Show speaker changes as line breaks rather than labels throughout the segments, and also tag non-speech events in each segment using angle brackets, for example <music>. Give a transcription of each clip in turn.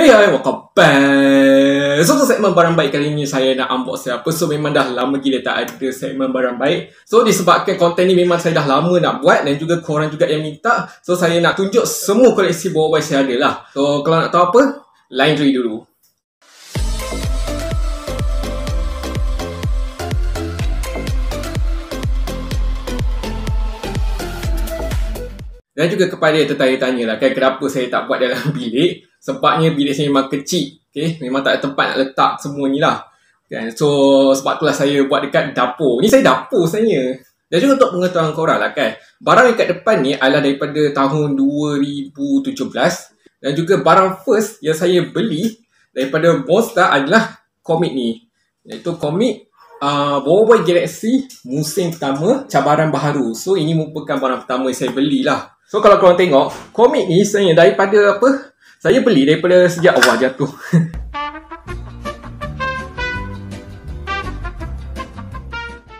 Hey hi, welcome back So, segmen barang baik kali ni saya nak unbox siapa So, memang dah lama gila tak ada segmen barang baik So, disebabkan konten ni memang saya dah lama nak buat Dan juga korang juga yang minta So, saya nak tunjuk semua koleksi bawah-bawah saya ada lah So, kalau nak tahu apa, laundry dulu Dan juga kepada yang tertanya-tanya lah kan kenapa saya tak buat dalam <laughs> bilik sebabnya bilik saya memang kecil okay? memang tak ada tempat nak letak semua ni lah kan? so sebab lah saya buat dekat dapur ni saya dapur sebenarnya dan juga untuk pengetahuan korang lah kan barang yang kat depan ni adalah daripada tahun 2017 dan juga barang first yang saya beli daripada Monster adalah komik ni iaitu komik uh, Boboiboy Galaxy musim pertama cabaran baharu so ini merupakan barang pertama yang saya belilah So kalau korang tengok, komik ni sebenarnya daripada apa saya beli daripada sejak awal jatuh. <laughs>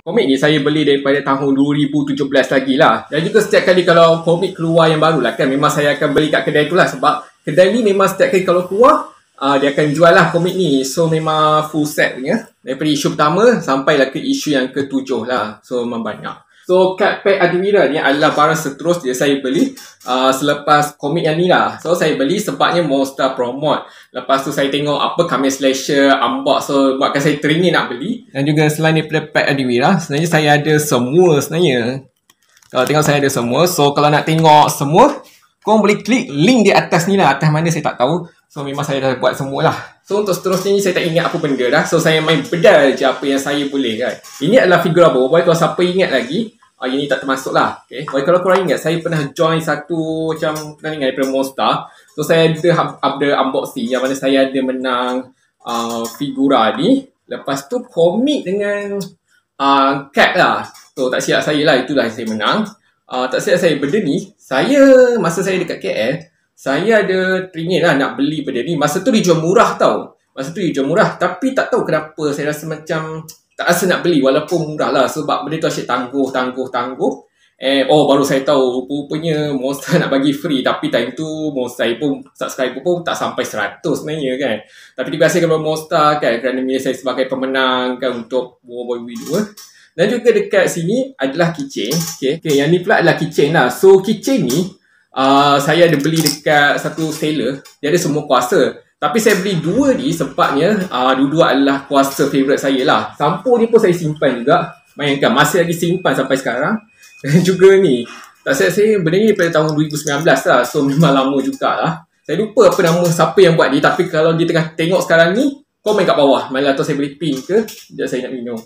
komik ni saya beli daripada tahun 2017 lagi lah. Dan juga setiap kali kalau komik keluar yang baru lah kan, memang saya akan beli kat kedai tu lah sebab kedai ni memang setiap kali kalau keluar, uh, dia akan jual lah komik ni. So memang full set punya. Daripada isu pertama sampailah ke isu yang ketujuh lah. So memang banyak. So card pack Admira lah ni adalah barang seterusnya yang saya beli uh, selepas komik yang ni lah. So saya beli sebabnya Monster promote. Lepas tu saya tengok apa kami slasher, unbox. So buatkan saya teringin nak beli. Dan juga selain daripada pack Admira, lah, sebenarnya saya ada semua sebenarnya. Kalau tengok saya ada semua. So kalau nak tengok semua, korang boleh klik link di atas ni lah. Atas mana saya tak tahu. So memang saya dah buat semua lah. So untuk seterusnya ni saya tak ingat apa benda dah. So saya main pedal, je apa yang saya boleh kan. Ini adalah figura Boba Boy. Kalau siapa ingat lagi, uh, ini tak termasuk lah. Okay. Well, kalau korang ingat, saya pernah join satu macam pernah ingat daripada Monster. So, saya ada, ada unboxing yang mana saya ada menang uh, figura ni. Lepas tu, komik dengan uh, cap lah. So, tak silap saya lah. Itulah yang saya menang. Uh, tak silap saya benda ni. Saya, masa saya dekat KL, saya ada teringin lah nak beli benda ni. Masa tu dia jual murah tau. Masa tu dia jual murah. Tapi tak tahu kenapa saya rasa macam tak rasa nak beli walaupun murah lah sebab benda tu asyik tangguh tangguh tangguh eh oh baru saya tahu rupanya monster <laughs> nak bagi free tapi time tu monster pun subscriber pun tak sampai 100 sebenarnya kan tapi terima kasih kepada monster kan kerana milih saya sebagai pemenang kan untuk World Boy Widow dan juga dekat sini adalah kitchen okay. okay yang ni pula adalah kitchen lah so kitchen ni uh, saya ada beli dekat satu seller dia ada semua kuasa tapi saya beli dua ni sebabnya uh, ah, dua-dua adalah kuasa favourite saya lah. Sampo ni pun saya simpan juga. Bayangkan masih lagi simpan sampai sekarang. Dan <laughs> juga ni, tak saya saya benda ni pada tahun 2019 lah. So memang lama lah. Saya lupa apa nama siapa yang buat ni. Tapi kalau dia tengah tengok sekarang ni, komen kat bawah. Malah tu saya beli pink ke, dia saya nak minum.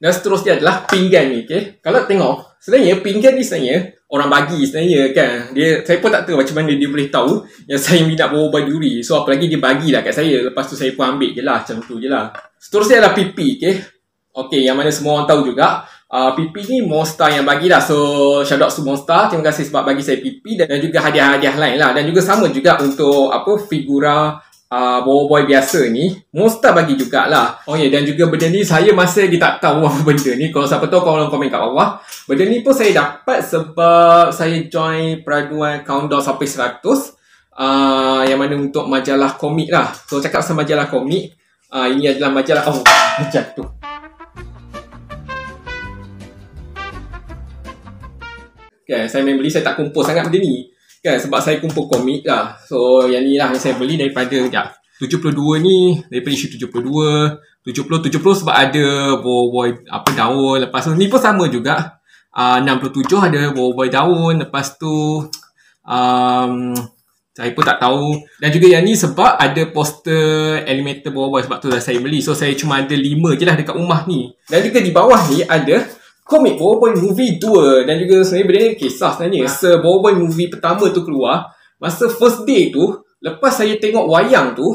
Dan seterusnya adalah pinggan ni. Okay? Kalau tengok, sebenarnya pinggan ni sebenarnya orang bagi sebenarnya kan dia saya pun tak tahu macam mana dia boleh tahu yang <laughs> saya minat boba duri so apa lagi dia bagilah kat saya lepas tu saya pun ambil je lah macam tu je lah seterusnya adalah pipi okay Okay, yang mana semua orang tahu juga uh, ah, PP ni Monster yang bagi lah, So, shout out to Monster Terima kasih sebab bagi saya PP Dan juga hadiah-hadiah lain lah Dan juga sama juga untuk apa Figura uh, ah, boy biasa ni Mustah bagi jugalah Oh ya yeah. dan juga benda ni saya masih lagi tak tahu <laughs> apa benda ni Kalau siapa tahu korang komen kat bawah Benda ni pun saya dapat sebab saya join peraduan countdown sampai 100 uh, ah, Yang mana untuk majalah komik lah So cakap pasal majalah komik uh, Ini adalah majalah Oh macam tu Okay, saya membeli, saya tak kumpul sangat benda ni kan sebab saya kumpul komik lah so yang ni lah yang saya beli daripada sekejap 72 ni daripada isu 72 70 70 sebab ada boy boy apa daun lepas tu ni pun sama juga ah, uh, 67 ada boy boy daun lepas tu um, saya pun tak tahu dan juga yang ni sebab ada poster animator boy boy sebab tu dah saya beli so saya cuma ada 5 je lah dekat rumah ni dan juga di bawah ni ada komik Boboiboy movie 2 dan juga sebenarnya kisah sebenarnya ha. se Boboiboy movie pertama tu keluar masa first day tu lepas saya tengok wayang tu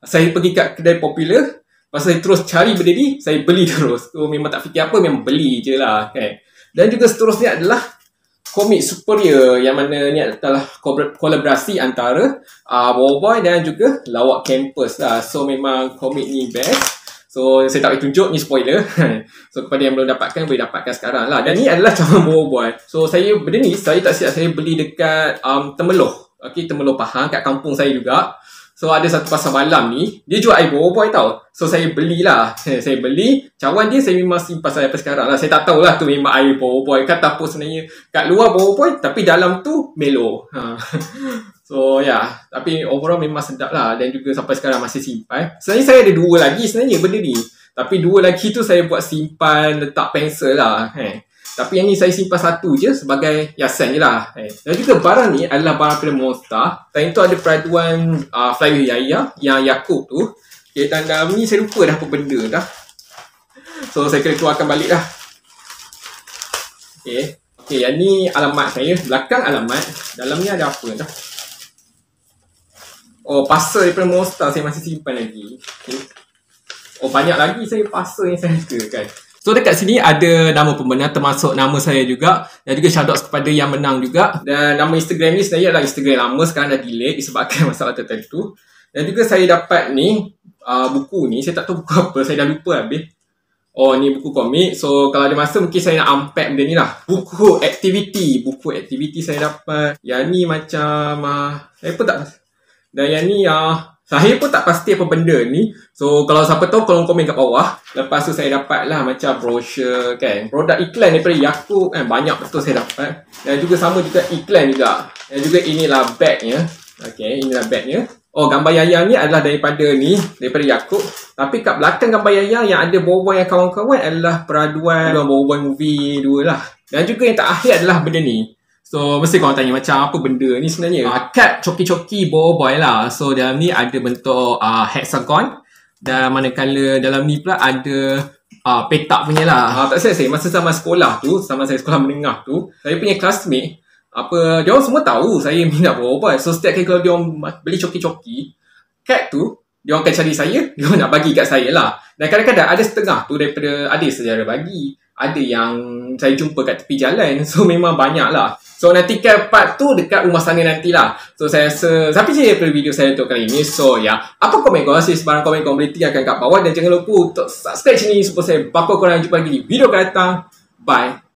saya pergi kat kedai popular lepas saya terus cari benda ni saya beli <laughs> terus tu so, memang tak fikir apa memang beli je lah kan dan juga seterusnya adalah komik superior yang mana ni adalah kolaborasi antara uh, ah, Boboiboy dan juga lawak campus lah so memang komik ni best So saya tak boleh tunjuk ni spoiler. <laughs> so kepada yang belum dapatkan boleh dapatkan sekarang lah. Dan ni adalah cara berbual. So saya benda ni saya tak siap saya beli dekat um, Temeloh. Okey Temeloh Pahang kat kampung saya juga. So ada satu pasar malam ni dia jual air berbual tau. So saya belilah. <laughs> saya beli cawan dia saya memang simpan sampai sekarang lah. Saya tak tahulah tu memang air berbual kata apa sebenarnya. Kat luar berbual tapi dalam tu melo. Ha. <laughs> So yeah, tapi overall memang sedap lah dan juga sampai sekarang masih simpan. Sebenarnya saya ada dua lagi sebenarnya benda ni. Tapi dua lagi tu saya buat simpan letak pensel lah. Eh. Tapi yang ni saya simpan satu je sebagai yasin je lah. Eh. Dan juga barang ni adalah barang film Mosta. Tadi tu ada peraduan uh, Flyer Yaya yang Yakub tu. Okay, dan dalam ni saya lupa dah apa benda dah. So saya kena keluarkan balik lah. Okay. Okay, yang ni alamat saya. Belakang alamat. Dalam ni ada apa dah. Oh, pasal daripada Mostar saya masih simpan lagi. Okay. Oh, banyak lagi saya pasal yang saya suka kan. So dekat sini ada nama pemenang termasuk nama saya juga dan juga shoutouts kepada yang menang juga. Dan nama Instagram ni sebenarnya adalah Instagram lama sekarang dah delay disebabkan <laughs> masalah tertentu. Dan juga saya dapat ni uh, buku ni saya tak tahu buku apa saya dah lupa habis. Oh ni buku komik. So kalau ada masa mungkin saya nak unpack benda ni lah. Buku aktiviti. Buku aktiviti saya dapat. Yang ni macam uh, saya pun tak dan yang ni uh, Saya pun tak pasti apa benda ni So kalau siapa tahu kalau komen kat bawah Lepas tu saya dapat lah macam brochure, kan Produk iklan daripada Yakult kan Banyak betul saya dapat Dan juga sama juga iklan juga Dan juga inilah bagnya Okay inilah bagnya Oh gambar Yaya ni adalah daripada ni Daripada Yakult Tapi kat belakang gambar Yaya yang ada bobo yang kawan-kawan Adalah peraduan bobo movie dua lah Dan juga yang tak akhir adalah benda ni So mesti kau tanya macam apa benda ni sebenarnya? Uh, ah, cap coki-coki boy lah. So dalam ni ada bentuk uh, hexagon dan manakala dalam ni pula ada uh, petak punya lah. Uh, tak saya saya masa sama sekolah tu, sama saya sekolah menengah tu, saya punya classmate apa dia orang semua tahu saya <laughs> minat boy. So setiap kali kalau dia orang beli coki-coki, cap tu dia orang akan cari saya, <laughs> dia orang nak bagi kat saya lah. Dan kadang-kadang ada setengah tu daripada ada sejarah bagi ada yang saya jumpa kat tepi jalan <laughs> so memang banyak lah So nantikan part tu dekat rumah sana lah. So saya rasa sampai sini daripada video saya untuk kali ini. So ya, yeah. apa komen korang sih sebarang komen korang boleh tinggalkan kat bawah. Dan jangan lupa untuk subscribe sini supaya saya bakal korang jumpa lagi di video akan datang. Bye.